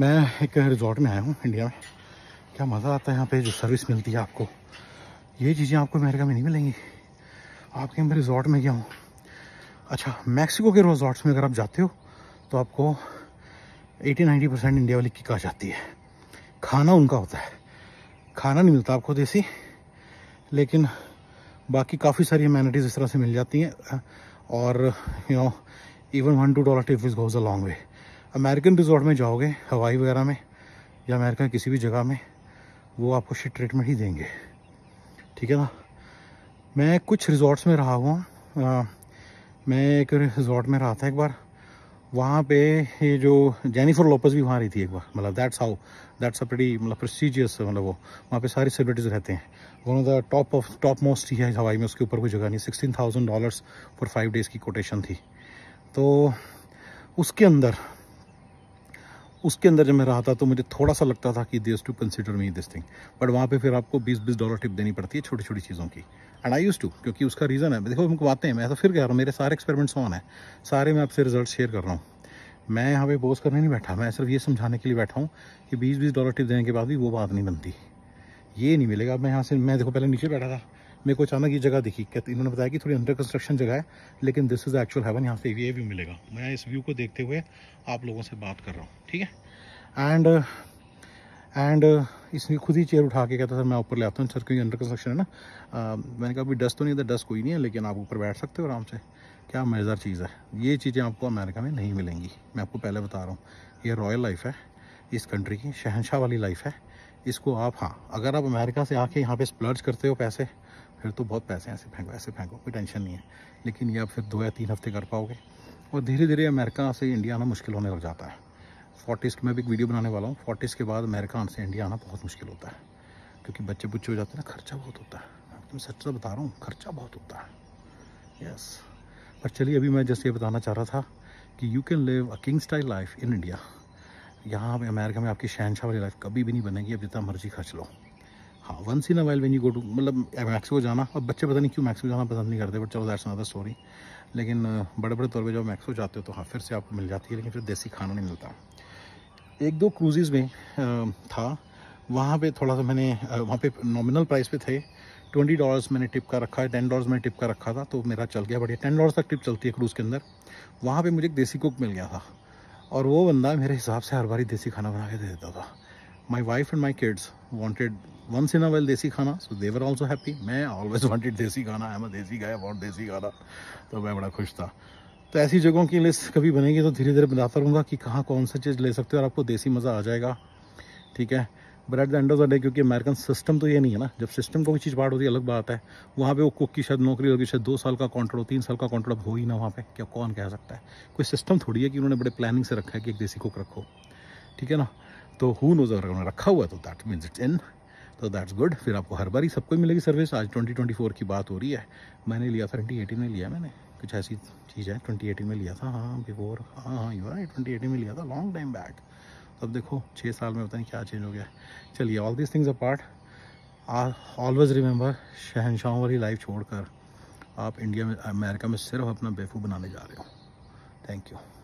मैं एक रिजॉर्ट में आया हूँ इंडिया में क्या मज़ा आता है यहाँ पे जो सर्विस मिलती है आपको ये चीज़ें आपको अमेरिका में नहीं मिलेंगी आपके मैं रिजॉर्ट में गया हूँ अच्छा मैक्सिको के रिजॉर्ट्स में अगर आप जाते हो तो आपको 80-90 परसेंट इंडिया वाली की कहा जाती है खाना उनका होता है खाना नहीं मिलता आपको देसी लेकिन बाकी काफ़ी सारी अमेनिटीज़ इस तरह से मिल जाती हैं और you know even one two dollar tip is goes a long way American resort में जाओगे हवाई वगैरह में या अमेरिका किसी भी जगह में वो आपको शिट ट्रीटमेंट ही देंगे ठीक है ना मैं कुछ रिजॉर्ट्स में रहा हुआ मैं एक रिजॉर्ट में रहा था एक बार वहाँ पे ये जो जेनिफर लोपस भी वहाँ रही थी एक बार मतलब that's how that's a pretty मतलब प्रोसीजियस मतलब वो वहाँ पे सारी सेलिब्रिटीज़ रहते हैं one of the top of top most ही है हवाई में उसके ऊपर कोई जगह नहीं sixteen thousand dollars for five days की कोटेशन थी तो उसके अंदर उसके अंदर जब मैं रहा था तो मुझे थोड़ा सा लगता था कि this to consider me this thing but वहाँ पे फिर आपको 20-20 डॉलर टिप देनी पड़ती है छोटी छोटी चीज़ों की एंड आई यूज़ टू क्योंकि उसका रीज़न है देखो हमको बातें हैं मैं तो फिर कह रहा हूँ मेरे सारे एक्सपेरिमेंट्स ऑन है सारे मैं आपसे रिजल्ट शेयर कर रहा हूँ मैं यहाँ पे पोज करने नहीं बैठा मैं सिर्फ ये समझाने के लिए बैठा हूँ कि बीस बीस डॉलर टिप देने के बाद भी वो बात नहीं बनती ये नहीं मिलेगा मैं यहाँ से मैं देखो पहले नीचे बैठा था मेरे को अचानक ये जगह दिखी कहते इन्होंने बताया कि थोड़ी अंडर कंस्ट्रक्शन जगह है लेकिन दिस इज़ एक्चुअल हेवन यहाँ से ये व्यू मिलेगा मैं इस व्यू को देखते हुए आप लोगों से बात कर रहा हूँ ठीक है एंड एंड इसने खुद ही चेयर उठा के कहता था मैं ऊपर ले आता हूँ सर क्योंकि अंडर कंस्ट्रक्शन है ना आ, um, मैंने कहा अभी डस्ट तो नहीं था डस्ट कोई नहीं है लेकिन आप ऊपर बैठ सकते हो आराम से क्या मज़ेदार चीज़ है ये चीज़ें आपको अमेरिका में नहीं मिलेंगी मैं आपको पहले बता रहा हूँ ये रॉयल लाइफ है इस कंट्री की शहनशाह वाली लाइफ है इसको आप हाँ अगर आप अमेरिका से आके यहाँ पे स्प्लर्ज करते हो पैसे फिर तो बहुत पैसे ऐसे फेंको ऐसे फेंको कोई टेंशन नहीं है लेकिन ये आप फिर दो या तीन हफ्ते कर पाओगे और धीरे धीरे अमेरिका से इंडिया आना मुश्किल होने लग जाता है की मैं भी एक वीडियो बनाने वाला हूँ फोर्टीज़ के बाद अमेरिकान से इंडिया आना बहुत मुश्किल होता है क्योंकि बच्चे बुच्चे हो जाते हैं ना खर्चा बहुत होता है मैं तुम सच तो बता रहा हूँ खर्चा बहुत होता है यस पर चलिए अभी मैं जैसे ये बताना चाह रहा था कि you can live a king style life in India यहाँ अमेरिका में आपकी शहनशाह वाली लाइफ कभी भी नहीं बनेगी अब जितना मर्जी खर्च लो हाँ once in a while when you go मतलब मैक्सिको जाना अब बच्चे पता नहीं क्यों मैक्सिको जाना पसंद नहीं करते बट चलो दैट्स अनदर स्टोरी लेकिन बड़े बड़े तौर पर जब मैक्सिको जाते हो तो हाँ फिर से आपको मिल जाती है लेकिन फिर देसी खाना नहीं मिलता एक दो क्रूज़ में था वहाँ पे थोड़ा सा मैंने वहाँ पे नॉमिनल प्राइस पे थे ट्वेंटी डॉलर्स मैंने टिप का रखा है टेन डॉलर्स मैंने टिप का रखा था तो मेरा चल गया बढ़िया टेन डॉलर्स तक टिप चलती है क्रूज़ के अंदर वहाँ पे मुझे एक देसी कुक मिल गया था और वो बंदा मेरे हिसाब से हर बारी देसी खाना बना के दे देता था my wife and my kids wanted once in a while desi khana so they were also happy मैं always wanted desi khana I am देसी गाय अबाउट देसी खाना तो मैं बड़ा खुश था तो ऐसी जगहों की लिस्ट कभी बनेगी तो धीरे धीरे बताता रहूँगा कि कहाँ कौन सा चीज़ ले सकते हो और आपको देसी मज़ा आ जाएगा ठीक है but at the end of the day क्योंकि अमेरिकन सिस्टम तो ये नहीं है ना जब सिस्टम कोई चीज़ पार्ट होती है अलग बात है वहाँ पे वो कुक की शायद नौकरी होगी शायद दो साल का कॉन्ट्रैक्ट हो तीन साल का कॉन्ट्रोल हो ही ना वहाँ पे क्या कौन कह सकता है कोई सिस्टम थोड़ी है कि उन्होंने बड़े प्लानिंग से रखा है कि एक देसी कुक रखो ठीक है ना तो हु नोज अगर उन्होंने रखा हुआ तो दैट मीन्स इट्स इन तो दैट्स गुड फिर आपको हर बार ही सबको मिलेगी सर्विस आज ट्वेंटी की बात हो रही है मैंने लिया था एटीन में लिया मैंने कुछ ऐसी चीज़ है ट्वेंटी एटीन में लिया था हाँ बिफोर हाँ हाँ यू ट्वेंटी एटीन में लिया था लॉन्ग टाइम बैक तब अब देखो छः साल में पता नहीं क्या चेंज हो गया चलिए all this things a part always remember शहनशाहों वाली लाइफ छोड़कर आप इंडिया में अमेरिका में सिर्फ अपना बेफू बनाने जा रहे हो थैंक यू